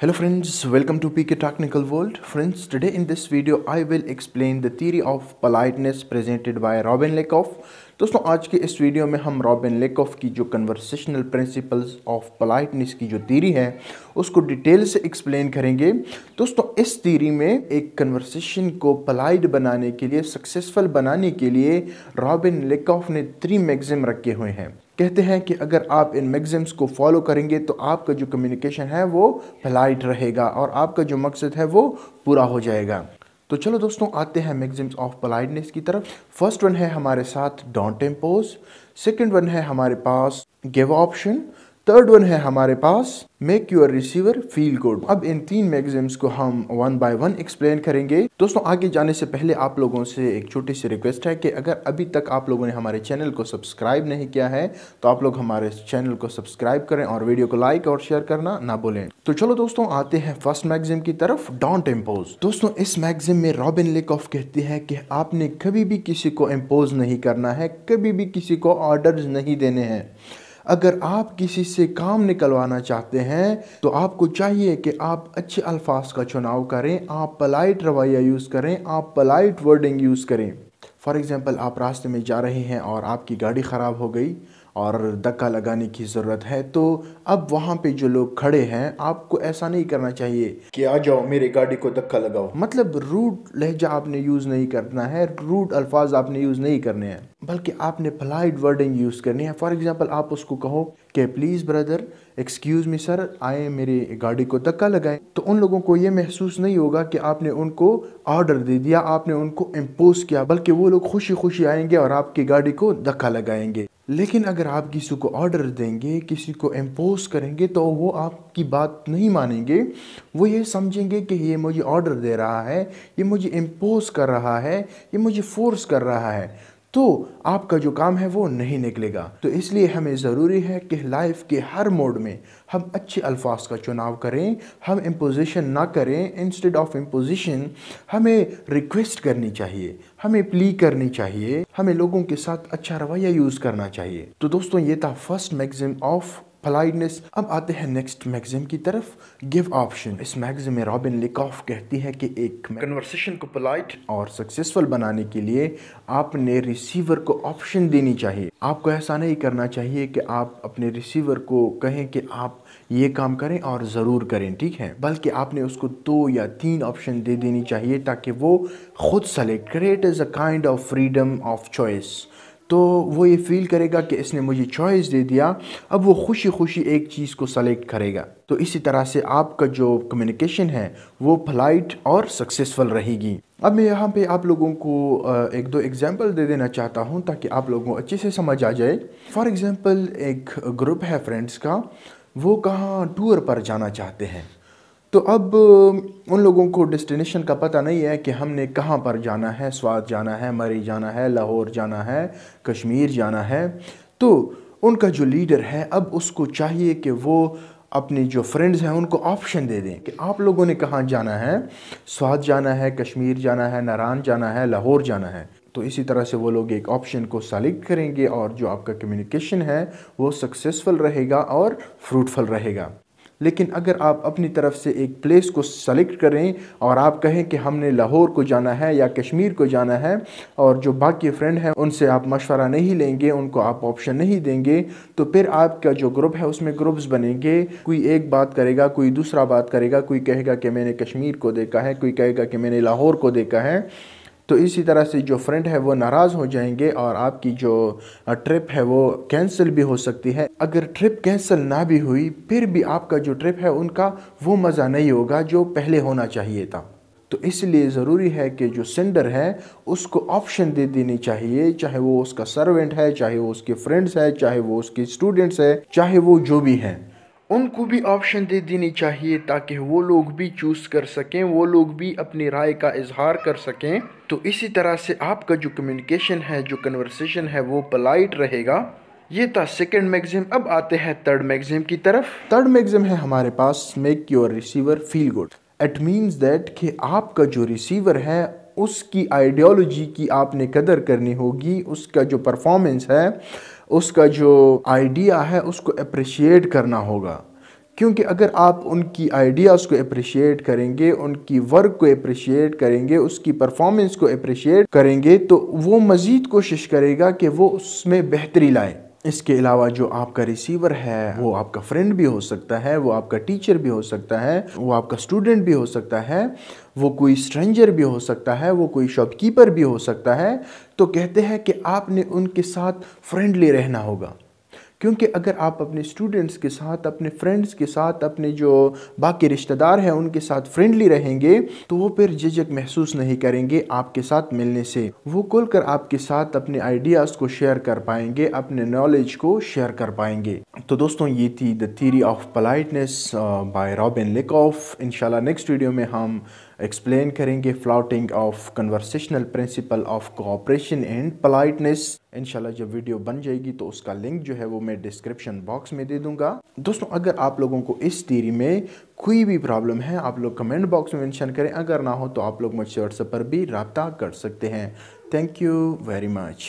Hello friends, welcome to PK Technical World. Friends, today in this video I will explain the theory of politeness presented by Robin Lakoff दोस्तों आज के इस video में हम robin लेकॉफ की जो conversational principles of politeness की जो थीरी है उसको डिटेल से एक्सप्लेन करेंगे दोस्तों इस थीरी में एक कन्वर्सेशन को पोलाइट बनाने के लिए सक्सेसफुल बनाने के लिए रॉबिन लेकॉफ ने थ्री मैगजिम रखे हुए हैं कहते हैं कि अगर आप इन मैगजिम्स को फॉलो करेंगे तो आपका जो कम्युनिकेशन है वो पोलाइट रहेगा और आपका जो मकसद है वो पूरा हो जाएगा तो चलो दोस्तों आते हैं मैगजिम्स ऑफ पलाइडनेस की तरफ फर्स्ट वन है हमारे साथ डॉन्ट एम्पोज सेकेंड वन है हमारे पास गिव ऑप्शन थर्ड वन है हमारे पास make your receiver feel good अब इन तीन मैगजीम्स को हम वन बाय वन एक्सप्लेन करेंगे दोस्तों आगे जाने से पहले आप लोगों से एक छोटी सी रिक्वेस्ट है कि अगर अभी तक आप लोगों ने हमारे चैनल को सब्सक्राइब नहीं किया है तो आप लोग हमारे चैनल को सब्सक्राइब करें और वीडियो को लाइक और शेयर करना ना बोले तो चलो दोस्तों आते हैं फर्स्ट मैगजीम की तरफ डॉन्ट इम्पोज दोस्तों इस मैगजीम में रॉबिन लेकॉफ कहती है कि आपने कभी भी किसी को इम्पोज नहीं करना है कभी भी किसी को ऑर्डर नहीं देने हैं अगर आप किसी से काम निकलवाना चाहते हैं तो आपको चाहिए कि आप अच्छे अल्फाज का चुनाव करें आप पलाइट रवैया यूज़ करें आप पलाइट वर्डिंग यूज़ करें फॉर एग्ज़ाम्पल आप रास्ते में जा रहे हैं और आपकी गाड़ी ख़राब हो गई और धक्का लगाने की ज़रूरत है तो अब वहाँ पे जो लोग खड़े हैं आपको ऐसा नहीं करना चाहिए कि आ जाओ मेरी गाड़ी को धक्का लगाओ मतलब रूट लहजा आपने यूज़ नहीं करना है रूट अल्फाज आपने यूज़ नहीं करने हैं बल्कि आपने पोलाइट वर्डिंग यूज़ करनी है फॉर एग्ज़ाम्पल आप उसको कहो कि please brother excuse me sir आए मेरी गाड़ी को धक्का लगाएं तो उन लोगों को ये महसूस नहीं होगा कि आपने उनको ऑर्डर दे दिया आपने उनको इम्पोज किया बल्कि वो लोग खुशी खुशी आएंगे और आपकी गाड़ी को धक्का लगाएंगे लेकिन अगर आप किसी को ऑर्डर देंगे किसी को एम्पोज करेंगे तो वो आपकी बात नहीं मानेंगे वो ये समझेंगे कि ये मुझे ऑर्डर दे रहा है ये मुझे इम्पोज कर रहा है ये मुझे फोर्स कर रहा है तो आपका जो काम है वो नहीं निकलेगा तो इसलिए हमें ज़रूरी है कि लाइफ के हर मोड में हम अच्छे अल्फाज का चुनाव करें हम इम्पोजिशन ना करें इंस्टेड ऑफ इम्पोजिशन हमें रिक्वेस्ट करनी चाहिए हमें प्ली करनी चाहिए हमें लोगों के साथ अच्छा रवैया यूज़ करना चाहिए तो दोस्तों ये था फर्स्ट मैगजिम ऑफ पलाइडनेस अब आते हैं नेक्स्ट मैगजीम की तरफ गिव ऑप्शन इस मैगजीम में रॉबिन लिकॉफ कहती है कि एक कन्वर्सेशन को पोलाइट और सक्सेसफुल बनाने के लिए आपने रिसीवर को ऑप्शन देनी चाहिए आपको ऐसा नहीं करना चाहिए कि आप अपने रिसीवर को कहें कि आप ये काम करें और ज़रूर करें ठीक है बल्कि आपने उसको दो या तीन ऑप्शन दे देनी चाहिए ताकि वो खुद सेलेक्ट करे it is a kind of freedom of choice तो वो ये फील करेगा कि इसने मुझे चॉइस दे दिया अब वो खुशी खुशी एक चीज़ को सेलेक्ट करेगा तो इसी तरह से आपका जो कम्युनिकेशन है वो फ्लाइट और सक्सेसफुल रहेगी अब मैं यहाँ पे आप लोगों को एक दो एग्जांपल दे देना चाहता हूँ ताकि आप लोगों को अच्छे से समझ आ जाए फॉर एग्ज़ाम्पल एक ग्रुप है फ्रेंड्स का वो कहाँ टूर पर जाना चाहते हैं तो अब उन लोगों को डेस्टिनेशन का पता नहीं है कि हमने कहाँ पर जाना है स्वाद जाना है मरी जाना है लाहौर जाना है कश्मीर जाना है तो उनका जो लीडर है अब उसको चाहिए कि वो अपने जो फ्रेंड्स हैं उनको ऑप्शन दे दें कि आप लोगों ने कहाँ जाना है स्वाद जाना है कश्मीर जाना है नारान जाना है लाहौर जाना है तो इसी तरह से वो लोग एक ऑप्शन को सेलेक्ट करेंगे और जो आपका कम्युनिकेशन है वो सक्सेसफुल रहेगा और फ्रूटफुल रहेगा लेकिन अगर आप अपनी तरफ से एक प्लेस को सेलेक्ट करें और आप कहें कि हमने लाहौर को जाना है या कश्मीर को जाना है और जो बाकी फ्रेंड हैं उनसे आप मशवरा नहीं लेंगे उनको आप ऑप्शन नहीं देंगे तो फिर आपका जो ग्रुप है उसमें ग्रुप्स बनेंगे कोई एक बात करेगा कोई दूसरा बात करेगा कोई कहेगा कि मैंने कश्मीर को देखा है कोई कहेगा कि मैंने लाहौर को देखा है तो इसी तरह से जो फ्रेंड है वो नाराज़ हो जाएंगे और आपकी जो ट्रिप है वो कैंसिल भी हो सकती है अगर ट्रिप कैंसिल ना भी हुई फिर भी आपका जो ट्रिप है उनका वो मज़ा नहीं होगा जो पहले होना चाहिए था तो इसलिए ज़रूरी है कि जो सेंडर है उसको ऑप्शन दे देनी चाहिए चाहे वो उसका सर्वेंट है चाहे वो उसके फ्रेंड्स है चाहे वो उसके स्टूडेंट्स है चाहे वो जो भी हैं उनको भी ऑप्शन दे देनी चाहिए ताकि वो लोग भी चूज़ कर सकें वो लोग भी अपनी राय का इजहार कर सकें तो इसी तरह से आपका जो कम्युनिकेशन है जो कन्वर्सेशन है वो पलाइट रहेगा ये था सेकेंड मैगजिम अब आते हैं थर्ड मैगजिम की तरफ थर्ड मैगजिम है हमारे पास make your receiver feel good it means that कि आपका जो रिसीवर है उसकी आइडियोलॉजी की आपने कदर करनी होगी उसका जो परफॉर्मेंस है उसका जो आइडिया है उसको अप्रिशिएट करना होगा क्योंकि अगर आप उनकी आइडियाज़ को अप्रिशिएट करेंगे उनकी वर्क को अप्रिशिएट करेंगे उसकी परफॉर्मेंस को अप्रिशिएट करेंगे तो वो मज़ीद कोशिश करेगा कि वो उसमें बेहतरी लाए इसके अलावा जो आपका रिसीवर है वो आपका फ्रेंड भी हो सकता है वो आपका टीचर भी हो सकता है वो आपका स्टूडेंट भी हो सकता है वो कोई स्ट्रेंजर भी हो सकता है वो कोई शॉपकीपर भी हो सकता है तो कहते हैं कि आपने उनके साथ फ्रेंडली रहना होगा क्योंकि अगर आप अपने स्टूडेंट्स के साथ अपने फ्रेंड्स के साथ अपने जो बाकी रिश्तेदार हैं उनके साथ फ्रेंडली रहेंगे तो वो फिर झिझक महसूस नहीं करेंगे आपके साथ मिलने से वो खुल कर आपके साथ अपने आइडियाज़ को शेयर कर पाएंगे अपने नॉलेज को शेयर कर पाएंगे तो दोस्तों ये थी the theory of politeness by Robin Lakoff इंशाल्लाह नेक्स्ट वीडियो में हम एक्सप्लेन करेंगे flouting of conversational principle of cooperation and politeness इनशाला जब वीडियो बन जाएगी तो उसका लिंक जो है वो मैं डिस्क्रिप्शन बॉक्स में दे दूंगा दोस्तों अगर आप लोगों को इस थीरी में कोई भी प्रॉब्लम है आप लोग कमेंट बॉक्स में मेंशन करें अगर ना हो तो आप लोग मुझसे व्हाट्सएप पर भी रबता कर सकते हैं थैंक यू वेरी मच